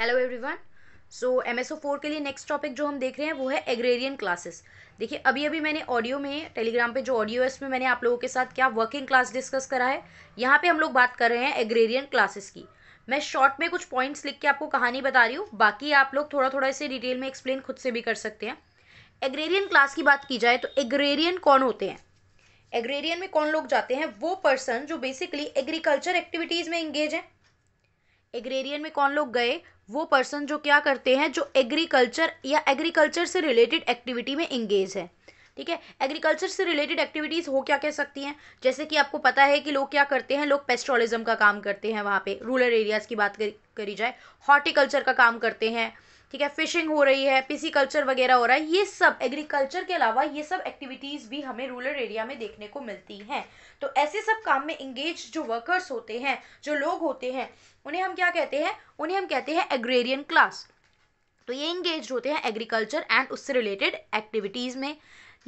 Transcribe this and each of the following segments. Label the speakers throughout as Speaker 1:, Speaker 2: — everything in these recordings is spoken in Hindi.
Speaker 1: hello everyone so M S O four के लिए नेक्स्ट टॉपिक जो हम देख रहे हैं वो है एग्रेरियन क्लासेस देखिए अभी अभी मैंने ऑडियो में टेलीग्राम पे जो ऑडियो है इसमें मैंने आप लोगों के साथ क्या वर्किंग क्लास डिस्कस करा है यहाँ पे हम लोग बात कर रहे हैं एग्रेरियन क्लासेस की मैं शॉर्ट में कुछ पॉइंट्स लिख के आपको कहानी बता रही हूँ बाकी आप लोग थोड़ा थोड़ा इसे डिटेल में एक्सप्लेन खुद से भी कर सकते हैं एग्रेरियन क्लास की बात की जाए तो एग्रेरियन कौन होते हैं एग्रेरियन में कौन लोग जाते हैं वो पर्सन जो बेसिकली एग्रीकल्चर एक्टिविटीज़ में इंगेज हैं एग्रेरियन में कौन लोग गए वो पर्सन जो क्या करते हैं जो एग्रीकल्चर या एग्रीकल्चर से रिलेटेड एक्टिविटी में इंगेज है ठीक है एग्रीकल्चर से रिलेटेड एक्टिविटीज़ हो क्या कह सकती हैं जैसे कि आपको पता है कि लोग क्या करते हैं लोग पेस्ट्रोलिज्म का काम करते हैं वहाँ पे रूरल एरियाज़ की बात करी जाए हॉर्टिकल्चर का काम करते हैं ठीक है फिशिंग हो रही है पिसीकल्चर वगैरह हो रहा है ये सब एग्रीकल्चर के अलावा ये सब एक्टिविटीज़ भी हमें रूरल एरिया में देखने को मिलती हैं तो ऐसे सब काम में इंगेज जो वर्कर्स होते हैं जो लोग होते हैं उन्हें हम क्या कहते हैं उन्हें हम कहते हैं एग्रेरियन क्लास तो ये इंगेज होते हैं एग्रीकल्चर एंड उससे रिलेटेड एक्टिविटीज़ में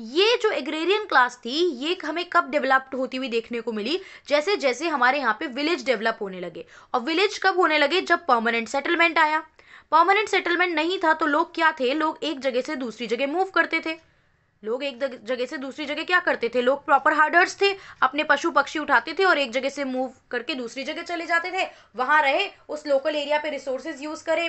Speaker 1: ये जो एग्रेरियन क्लास थी ये हमें कब डेवलप्ड होती हुई देखने को मिली जैसे जैसे हमारे यहाँ पे विलेज डेवलप होने लगे और विलेज कब होने लगे जब परमानेंट सेटलमेंट आया परमानेंट सेटलमेंट नहीं था तो लोग क्या थे लोग एक जगह से दूसरी जगह मूव करते थे लोग एक जगह से दूसरी जगह क्या करते थे लोग प्रॉपर हार्डर्स थे अपने पशु पक्षी उठाते थे और एक जगह से मूव करके दूसरी जगह चले जाते थे वहाँ रहे उस लोकल एरिया पे रिसोर्सेज यूज़ करे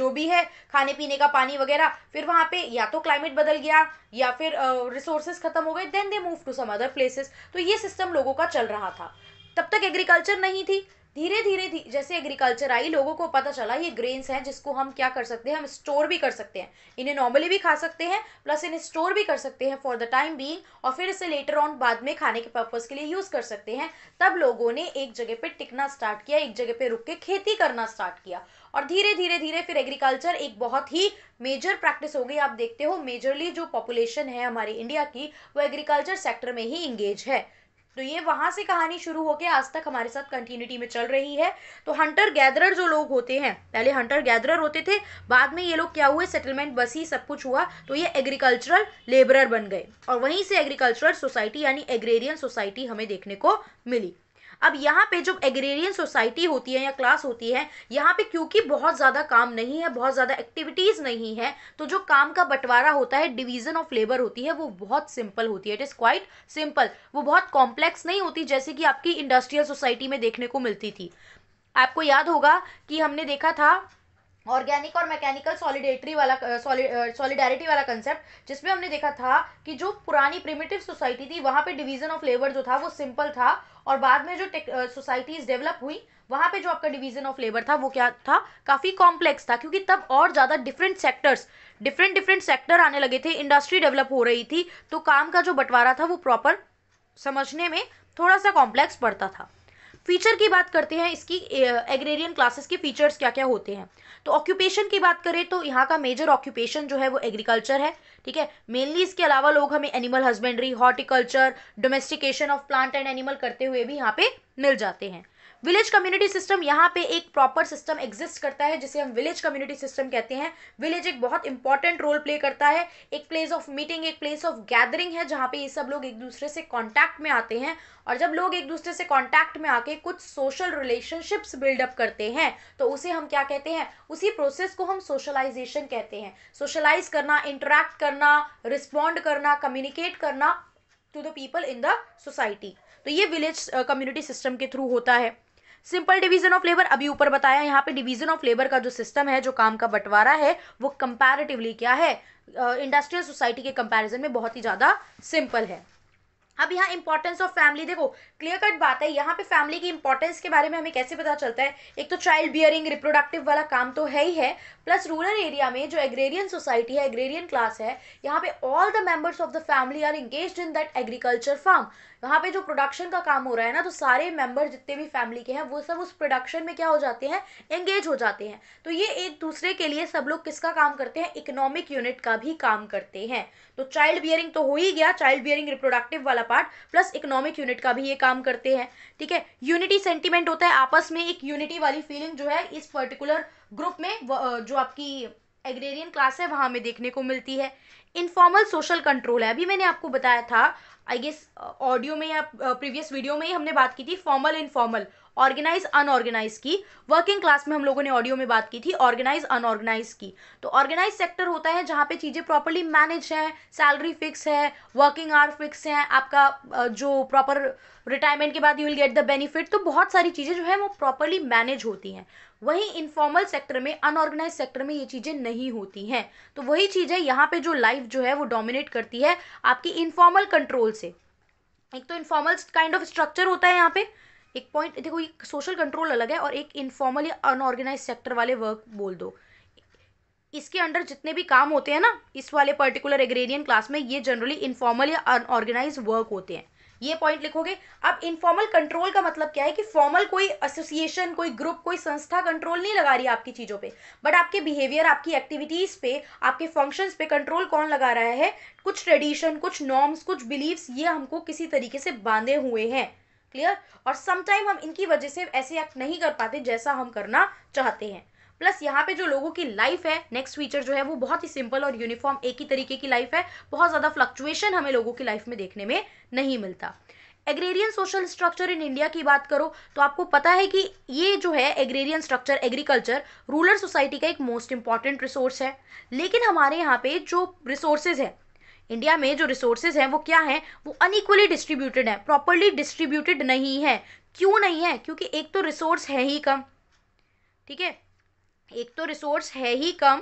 Speaker 1: जो भी है खाने पीने का पानी वगैरह फिर वहाँ पे या तो क्लाइमेट बदल गया या फिर रिसोर्सेज ख़त्म हो गए then they move to some other places तो ये सिस्टम लोगों का चल रहा था तब तक एग्रीकल्चर नहीं थी धीरे धीरे जैसे एग्रीकल्चर आई लोगों को पता चला ये ग्रेन्स हैं जिसको हम क्या कर सकते हैं हम स्टोर भी कर सकते हैं इन्हें नॉर्मली भी खा सकते हैं प्लस इन्हें स्टोर भी कर सकते हैं फॉर द टाइम बीइंग और फिर इसे लेटर ऑन बाद में खाने के पर्पज़ के लिए यूज़ कर सकते हैं तब लोगों ने एक जगह पर टिकना स्टार्ट किया एक जगह पर रुक के खेती करना स्टार्ट किया और धीरे धीरे धीरे फिर एग्रीकल्चर एक बहुत ही मेजर प्रैक्टिस हो गई आप देखते हो मेजरली जो पॉपुलेशन है हमारे इंडिया की वो एग्रीकल्चर सेक्टर में ही इंगेज है तो ये वहां से कहानी शुरू होकर आज तक हमारे साथ कंटिन्यूटी में चल रही है तो हंटर गैदरर जो लोग होते हैं पहले हंटर गैदरर होते थे बाद में ये लोग क्या हुए सेटलमेंट बसी सब कुछ हुआ तो ये एग्रीकल्चरल लेबरर बन गए और वहीं से एग्रीकल्चरल सोसाइटी यानी एग्रेरियन सोसाइटी हमें देखने को मिली अब यहाँ पे जो एग्रेरियन सोसाइटी होती है या क्लास होती है यहाँ पे क्योंकि बहुत ज़्यादा काम नहीं है बहुत ज़्यादा एक्टिविटीज़ नहीं है तो जो काम का बंटवारा होता है डिवीज़न ऑफ लेबर होती है वो बहुत सिंपल होती है इट इज़ क्वाइट सिंपल वो बहुत कॉम्प्लेक्स नहीं होती जैसे कि आपकी इंडस्ट्रियल सोसाइटी में देखने को मिलती थी आपको याद होगा कि हमने देखा था ऑर्गेनिक और मैकेनिकल सॉलिडेटरी वाला सॉलिडारिटी वाला कंसेप्ट जिसमें हमने देखा था कि जो पुरानी प्रिमिटिव सोसाइटी थी वहाँ पे डिवीजन ऑफ लेबर जो था वो सिंपल था और बाद में जो सोसाइटीज डेवलप हुई वहाँ पे जो आपका डिवीजन ऑफ लेबर था वो क्या था काफ़ी कॉम्प्लेक्स था क्योंकि तब और ज़्यादा different sectors different different sector आने लगे थे इंडस्ट्री डेवलप हो रही थी तो काम का जो बंटवारा था वो प्रॉपर समझने में थोड़ा सा कॉम्प्लेक्स पड़ता था फीचर की बात करते हैं इसकी एग्रेरियन क्लासेस के फीचर्स क्या क्या होते हैं तो ऑक्यूपेशन की बात करें तो यहाँ का मेजर ऑक्यूपेशन जो है वो एग्रीकल्चर है ठीक है मेनली इसके अलावा लोग हमें animal husbandry horticulture domestication of plant and animal करते हुए भी यहाँ पे मिल जाते हैं विलेज कम्युनिटी सिस्टम यहाँ पे एक प्रॉपर सिस्टम एग्जिस्ट करता है जिसे हम विलेज कम्युनिटी सिस्टम कहते हैं विलेज एक बहुत इंपॉर्टेंट रोल प्ले करता है एक प्लेस ऑफ मीटिंग एक प्लेस ऑफ गैदरिंग है जहाँ पे ये सब लोग एक दूसरे से कॉन्टैक्ट में आते हैं और जब लोग एक दूसरे से कॉन्टैक्ट में आके कुछ सोशल रिलेशनशिप्स बिल्डअप करते हैं तो उसे हम क्या कहते हैं उसी प्रोसेस को हम सोशलाइजेशन कहते हैं सोशलाइज करना इंटरेक्ट करना रिस्पॉन्ड करना कम्युनिकेट करना to the people in the society तो ये विलेज कम्युनिटी सिस्टम के थ्रू होता है सिंपल डिवीजन ऑफ लेबर अभी ऊपर बताया यहाँ पे डिवीजन ऑफ लेबर का जो सिस्टम है जो काम का बंटवारा है वो कंपैरेटिवली क्या है इंडस्ट्रियल uh, सोसाइटी के कंपैरिजन में बहुत ही ज़्यादा सिंपल है अब यहाँ इंपॉर्टेंस ऑफ फैमिली देखो क्लियर कट बात है यहाँ पे फैमिली की इंपॉर्टेंस के बारे में हमें कैसे पता चलता है एक तो चाइल्ड बियरिंग रिप्रोडक्टिव वाला काम तो है ही है प्लस रूरल एरिया में जो एग्रेरियन सोसाइटी है एग्रेरियन क्लास है यहाँ पे all the members of the family are engage in that agriculture farm यहाँ पे जो प्रोडक्शन का काम हो रहा है ना तो सारे मेंबर जितने भी फैमिली के हैं वो सब उस प्रोडक्शन में क्या हो जाते हैं एंगेज हो जाते हैं तो ये एक दूसरे के लिए सब लोग किसका काम करते हैं इकोनॉमिक यूनिट का भी काम करते हैं तो चाइल्ड बियरिंग तो हो ही गया चाइल्ड बियरिंग रिप्रोडक्टिव वाला पार्ट प्लस इकोनॉमिक यूनिट का भी ये काम करते हैं ठीक है यूनिटी सेंटिमेंट होता है आपस में एक यूनिटी वाली फीलिंग जो है इस पर्टिकुलर ग्रुप में जो आपकी एग्रेरियन क्लास है वहाँ हमें देखने को मिलती है इनफॉर्मल सोशल कंट्रोल है अभी मैंने आपको बताया था आई गेस ऑडियो में या प्रीवियस वीडियो में ही हमने बात की थी फॉर्मल इनफॉर्मल ऑर्गेनाइज अनऑर्गेनाइज की वर्किंग क्लास में हम लोगों ने ऑडियो में बात की थी ऑर्गेनाइज अनऑर्गेनाइज की तो ऑर्गेनाइज सेक्टर होता है जहाँ पे चीज़ें प्रॉपरली मैनेज हैं सैलरी फिक्स है वर्किंग आवर फिक्स हैं आपका जो प्रॉपर रिटायरमेंट के बाद you will get the benefit तो बहुत सारी चीज़ें जो है वो प्रॉपरली मैनेज होती हैं वहीं इनफॉर्मल सेक्टर में अनऑर्गेनाइज सेक्टर में ये चीज़ें नहीं होती हैं तो वही चीज़ें यहाँ पे जो लाइफ जो है वो डोमिनेट करती है आपकी इनफॉर्मल कंट्रोल से एक तो इनफॉर्मल काइंड ऑफ स्ट्रक्चर होता है यहाँ पे एक पॉइंट देखो ये सोशल कंट्रोल अलग है और एक इनफॉर्मल या अनऑर्गेनाइज सेक्टर वाले वर्क बोल दो इसके अंडर जितने भी काम होते हैं ना इस वाले पर्टिकुलर एग्रेरियन क्लास में ये जनरली इनफॉर्मल या अनऑर्गेनाइज वर्क होते हैं ये पॉइंट लिखोगे अब इनफॉर्मल कंट्रोल का मतलब क्या है कि फॉर्मल कोई एसोसिएशन कोई ग्रुप कोई संस्था कंट्रोल नहीं लगा रही आपकी चीज़ों पे बट आपके बिहेवियर आपकी एक्टिविटीज़ पे आपके फंक्शंस पे कंट्रोल कौन लगा रहा है कुछ ट्रेडिशन कुछ नॉर्म्स कुछ बिलीव्स ये हमको किसी तरीके से बांधे हुए हैं क्लियर और समटाइम हम इनकी वजह से ऐसे एक्ट नहीं कर पाते जैसा हम करना चाहते हैं प्लस यहाँ पे जो लोगों की लाइफ है नेक्स्ट फीचर जो है वो बहुत ही सिंपल और यूनिफॉर्म एक ही तरीके की लाइफ है बहुत ज़्यादा फ्लक्चुएशन हमें लोगों की लाइफ में देखने में नहीं मिलता agrarian social structure in India की बात करो तो आपको पता है कि ये जो है agrarian structure agriculture rural society का एक मोस्ट इंपॉर्टेंट रिसोर्स है लेकिन हमारे यहाँ पे जो रिसोर्सेज है इंडिया में जो रिसोर्सेज हैं वो क्या हैं वो अनइक्वली डिस्ट्रीब्यूटेड है प्रॉपरली डिस्ट्रीब्यूटेड नहीं है क्यों नहीं है क्योंकि एक तो रिसोर्स है ही कम ठीक है एक तो रिसोर्स है ही कम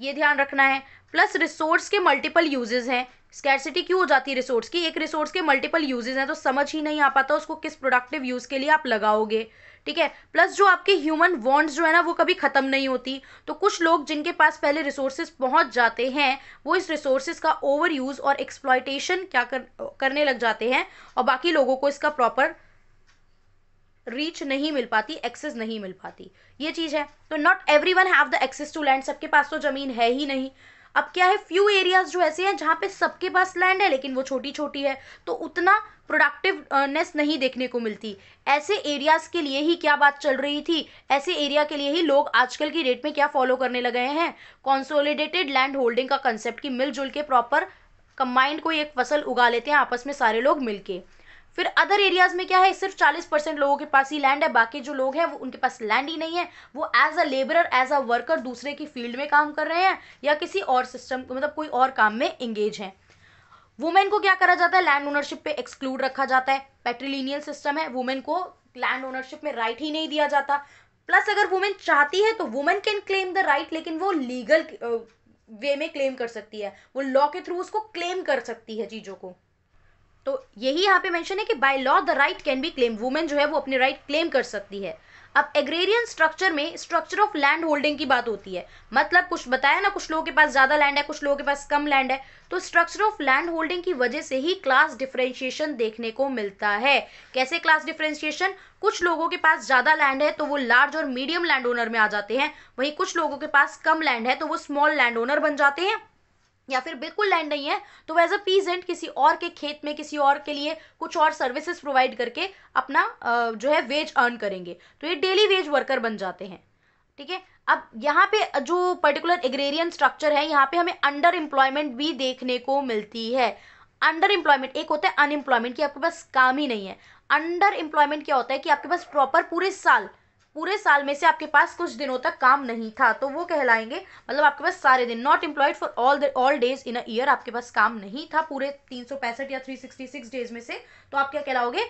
Speaker 1: ये ध्यान रखना है प्लस रिसोर्स के मल्टीपल यूजेज हैं स्कैरसिटी क्यों हो जाती है रिसोर्स की एक रिसोर्स के मल्टीपल यूजेज हैं तो समझ ही नहीं आ पाता उसको किस प्रोडक्टिव यूज़ के लिए आप लगाओगे ठीक है प्लस जो आपके ह्यूमन वॉन्ट्स जो है ना वो कभी ख़त्म नहीं होती तो कुछ लोग जिनके पास पहले रिसोर्सेज पहुंच जाते हैं वो इस रिसोर्सेज का ओवर यूज़ और एक्सप्लॉयटेशन क्या कर, करने लग जाते हैं और बाकी लोगों को इसका प्रॉपर रीच नहीं मिल पाती एक्सेस नहीं मिल पाती ये चीज़ है तो not everyone have the access to land सबके पास तो ज़मीन है ही नहीं अब क्या है फ्यू एरियाज जो ऐसे हैं जहाँ पे सबके पास लैंड है लेकिन वो छोटी छोटी है तो उतना प्रोडक्टिवनेस नहीं देखने को मिलती ऐसे एरियाज के लिए ही क्या बात चल रही थी ऐसे एरिया के लिए ही लोग आजकल की डेट में क्या फॉलो करने लगे हैं कॉन्सोलिडेटेड लैंड होल्डिंग का कंसेप्ट की मिलजुल के प्रॉपर कंबाइंड कोई एक फसल उगा लेते हैं आपस में सारे लोग मिलके फिर अदर एरियाज में क्या है सिर्फ चालीस परसेंट लोगों के पास ही लैंड है बाकी जो लोग हैं वो उनके पास लैंड ही नहीं है वो as a labourer as a worker दूसरे की फील्ड में काम कर रहे हैं या किसी और सिस्टम मतलब कोई और काम में इंगेज हैं वुमेन को क्या करा जाता है लैंड ओनरशिप पे एक्सक्लूड रखा जाता है पेट्रीलिनियल सिस्टम है वुमेन को लैंड ओनरशिप में राइट ही नहीं दिया जाता प्लस अगर वुमेन चाहती है तो women can claim the right लेकिन वो लीगल वे में क्लेम कर सकती है वो लॉ के थ्रू उसको क्लेम कर सकती है चीज़ों को तो यही यहाँ पे मेंशन है कि by law the right can be claim women जो है वो अपने राइट क्लेम कर सकती है अब एग्रेरियन स्ट्रक्चर में स्ट्रक्चर ऑफ लैंड होल्डिंग की बात होती है मतलब कुछ बताया ना कुछ लोगों के पास ज़्यादा लैंड है कुछ लोगों के पास कम लैंड है तो स्ट्रक्चर ऑफ लैंड होल्डिंग की वजह से ही क्लास डिफ्रेंशिएशन देखने को मिलता है कैसे क्लास डिफ्रेंशिएशन कुछ लोगों के पास ज़्यादा लैंड है तो वो लार्ज और मीडियम लैंड ओनर में आ जाते हैं वहीं कुछ लोगों के पास कम लैंड है तो वो स्मॉल लैंड ओनर बन जाते हैं या फिर बिल्कुल लैंड नहीं है तो वो एज अ पीजेंट किसी और के खेत में किसी और के लिए कुछ और सर्विसेज प्रोवाइड करके अपना जो है वेज अर्न करेंगे तो ये डेली वेज वर्कर बन जाते हैं ठीक है अब यहाँ पे जो पर्टिकुलर एग्रेरियन स्ट्रक्चर है यहाँ पे हमें अंडर एम्प्लॉयमेंट भी देखने को मिलती है अंडर एम्प्लॉयमेंट एक होता है अनएम्प्लॉयमेंट कि आपके पास काम ही नहीं है अंडर एम्प्लॉयमेंट क्या होता है कि आपके पास प्रॉपर पूरे साल पूरे साल में से आपके पास कुछ दिनों तक काम नहीं था तो वो कहलाएंगे मतलब आपके पास सारे दिन not employed for all all days in a year आपके पास काम नहीं था पूरे तीन सौ पैंसठ या थ्री सिक्सटी सिक्स डेज में से तो आप क्या कहलाओगे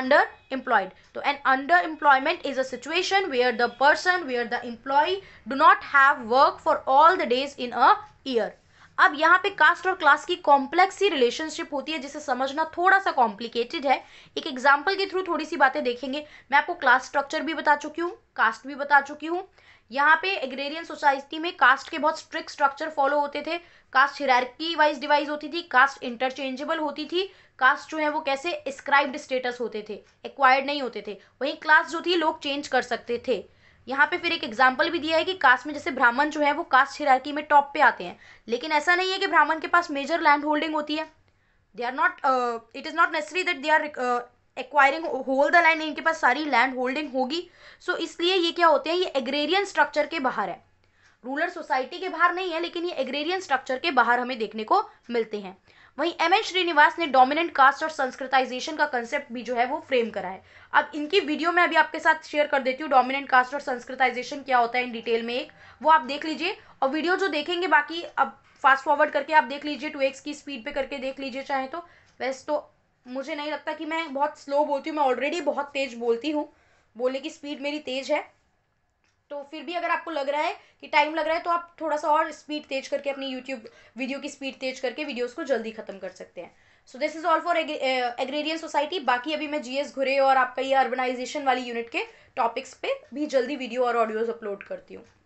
Speaker 1: अंडर एम्प्लॉयड तो and under employment is a situation where the person where the employ do not have work for all the days in a year अब यहाँ पे कास्ट और क्लास की कॉम्प्लेक्स ही रिलेशनशिप होती है जिसे समझना थोड़ा सा कॉम्प्लिकेटेड है एक एग्जाम्पल के थ्रू थोड़ी सी बातें देखेंगे मैं आपको क्लास स्ट्रक्चर भी बता चुकी हूँ कास्ट भी बता चुकी हूँ यहाँ पे एग्रेरियन सोसाइटी में कास्ट के बहुत स्ट्रिक्ट स्ट्रक्चर फॉलो होते थे कास्ट हिरार्की वाइज डिवाइज होती थी कास्ट इंटरचेंजेबल होती थी कास्ट जो है वो कैसे स्क्राइब्ड स्टेटस होते थे एक्वायर्ड नहीं होते थे वहीं क्लास जो थी लोग चेंज कर सकते थे यहाँ पे फिर एक एग्जाम्पल भी दिया है कि कास्ट में जैसे ब्राह्मण जो है वो कास्ट हिरार्की में टॉप पे आते हैं लेकिन ऐसा नहीं है कि ब्राह्मण के पास मेजर लैंड होल्डिंग होती है they are not it is not necessary that they are acquiring whole the land इनके पास सारी लैंड होल्डिंग होगी सो so, इसलिए ये क्या होते हैं ये एग्रेरियन स्ट्रक्चर के बाहर है रूरल सोसाइटी के बाहर नहीं है लेकिन ये एग्रेरियन स्ट्रक्चर के बाहर हमें देखने को मिलते हैं वहीं एम एन श्रीनिवास ने डोमिनेंट कास्ट और संस्कृताइजेशन का कंसेप्ट भी जो है वो फ्रेम करा है अब इनकी वीडियो मैं अभी आपके साथ शेयर कर देती हूँ डोमिनेंट कास्ट और संस्कृताइजेशन क्या होता है इन डिटेल में एक वो आप देख लीजिए और वीडियो जो देखेंगे बाकी अब फास्ट फॉरवर्ड करके आप देख लीजिए टू की स्पीड पर करके देख लीजिए चाहे तो वैसे तो मुझे नहीं लगता कि मैं बहुत स्लो बोलती हूँ मैं ऑलरेडी बहुत तेज़ बोलती हूँ बोलने की स्पीड मेरी तेज़ है तो फिर भी अगर आपको लग रहा है कि टाइम लग रहा है तो आप थोड़ा सा और स्पीड तेज करके अपनी यूट्यूब वीडियो की स्पीड तेज करके वीडियोज़ को जल्दी खत्म कर सकते हैं so this is all for agrarian society बाकी अभी मैं जीएस घुरे और आपका ये अर्बनाइजेशन वाली यूनिट के टॉपिक्स पे भी जल्दी वीडियो और ऑडियोज अपलोड करती हूँ